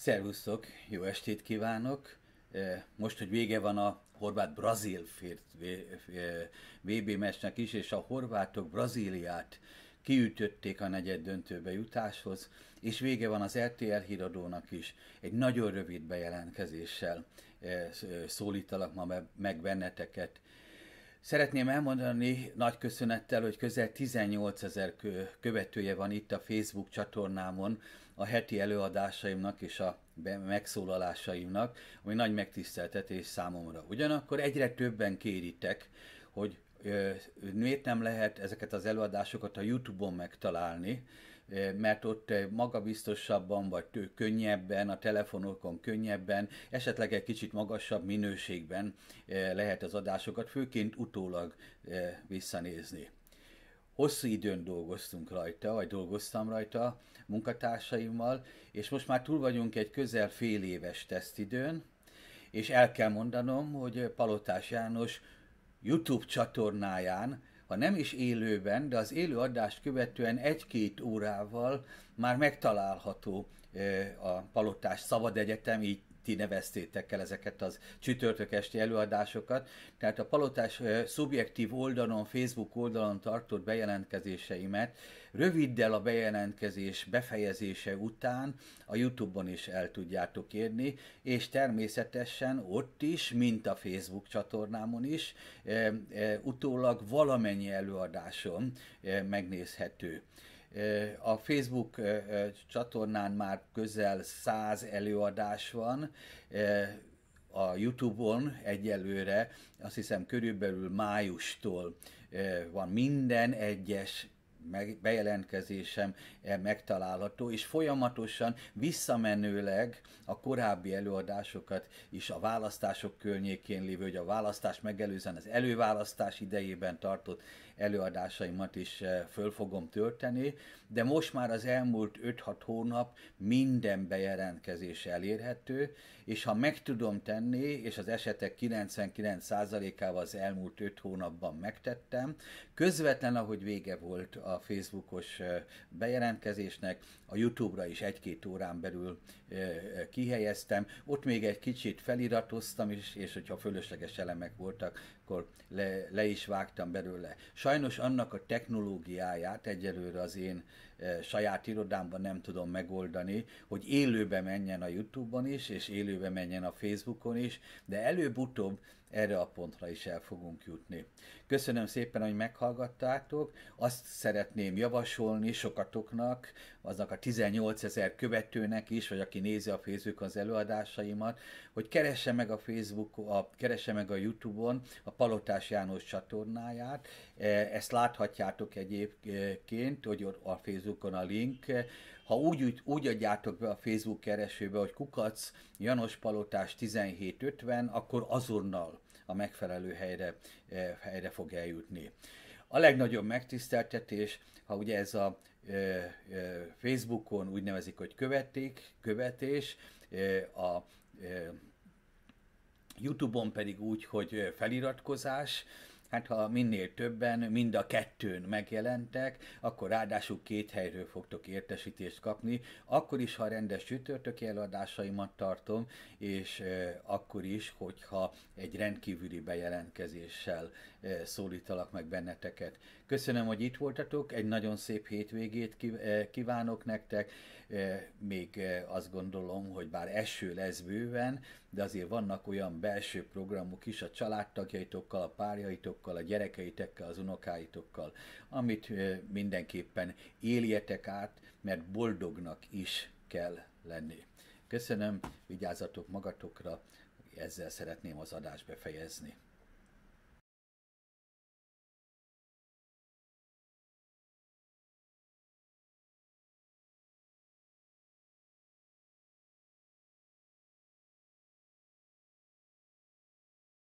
Szervusztok, jó estét kívánok! Most, hogy vége van a horvát-brazil VB mesnek is, és a horvátok Brazíliát kiütötték a negyed döntőbe jutáshoz, és vége van az RTL híradónak is egy nagyon rövid bejelentkezéssel szólítalak ma meg benneteket. Szeretném elmondani nagy köszönettel, hogy közel 18 ezer követője van itt a Facebook csatornámon a heti előadásaimnak és a megszólalásaimnak, ami nagy megtiszteltetés számomra. Ugyanakkor egyre többen kéritek, hogy miért nem lehet ezeket az előadásokat a YouTube-on megtalálni, mert ott magabiztosabban, vagy könnyebben, a telefonokon könnyebben, esetleg egy kicsit magasabb minőségben lehet az adásokat, főként utólag visszanézni hosszú időn dolgoztunk rajta, vagy dolgoztam rajta munkatársaimmal, és most már túl vagyunk egy közel fél éves tesztidőn, és el kell mondanom, hogy Palotás János YouTube csatornáján ha nem is élőben, de az élő adást követően egy-két órával már megtalálható eh, a Palotás Szabad Egyetem, így ti neveztétek el ezeket az csütörtök esti előadásokat. Tehát a palotás szubjektív oldalon, Facebook oldalon tartott bejelentkezéseimet röviddel a bejelentkezés befejezése után a Youtube-on is el tudjátok érni, és természetesen ott is, mint a Facebook csatornámon is, utólag valamennyi előadásom megnézhető. A Facebook csatornán már közel száz előadás van, a YouTube-on egyelőre, azt hiszem körülbelül májustól van minden egyes meg, bejelentkezésem eh, megtalálható, és folyamatosan visszamenőleg a korábbi előadásokat is a választások környékén lévő, hogy a választás megelőzően az előválasztás idejében tartott előadásaimat is eh, föl fogom tölteni, de most már az elmúlt 5-6 hónap minden bejelentkezés elérhető, és ha meg tudom tenni, és az esetek 99%-ával az elmúlt 5 hónapban megtettem, közvetlen, ahogy vége volt a Facebookos bejelentkezésnek, a YouTube-ra is egy-két órán belül kihelyeztem. Ott még egy kicsit feliratoztam is, és hogyha fölösleges elemek voltak, akkor le, le is vágtam belőle. Sajnos annak a technológiáját egyelőre az én saját irodámban nem tudom megoldani, hogy élőbe menjen a YouTube-on is, és élőbe menjen a Facebookon is, de előbb-utóbb erre a pontra is el fogunk jutni. Köszönöm szépen, hogy meghallgattátok. Azt szeretném javasolni sokatoknak, aznak a 18 ezer követőnek is, vagy aki nézi a Facebookon az előadásaimat, hogy keresse meg a Facebook, a, keresse meg a Youtube-on a Palotás János csatornáját. E, ezt láthatjátok egyébként, hogy a Facebookon a link, ha úgy, úgy adjátok be a Facebook keresőbe, hogy kukac Janos Palotás 1750, akkor azonnal a megfelelő helyre, eh, helyre fog eljutni. A legnagyobb megtiszteltetés, ha ugye ez a eh, eh, Facebookon úgy nevezik, hogy követték, követés, a YouTube-on pedig úgy, hogy feliratkozás, Hát ha minél többen, mind a kettőn megjelentek, akkor ráadásul két helyről fogtok értesítést kapni, akkor is, ha rendes csütörtöki előadásaimat tartom, és eh, akkor is, hogyha egy rendkívüli bejelentkezéssel szólítalak meg benneteket. Köszönöm, hogy itt voltatok, egy nagyon szép hétvégét kívánok nektek, még azt gondolom, hogy bár eső lesz bőven, de azért vannak olyan belső programok is a családtagjaitokkal, a párjaitokkal, a gyerekeitekkel, az unokáitokkal, amit mindenképpen éljetek át, mert boldognak is kell lenni. Köszönöm, vigyázzatok magatokra, ezzel szeretném az adást befejezni.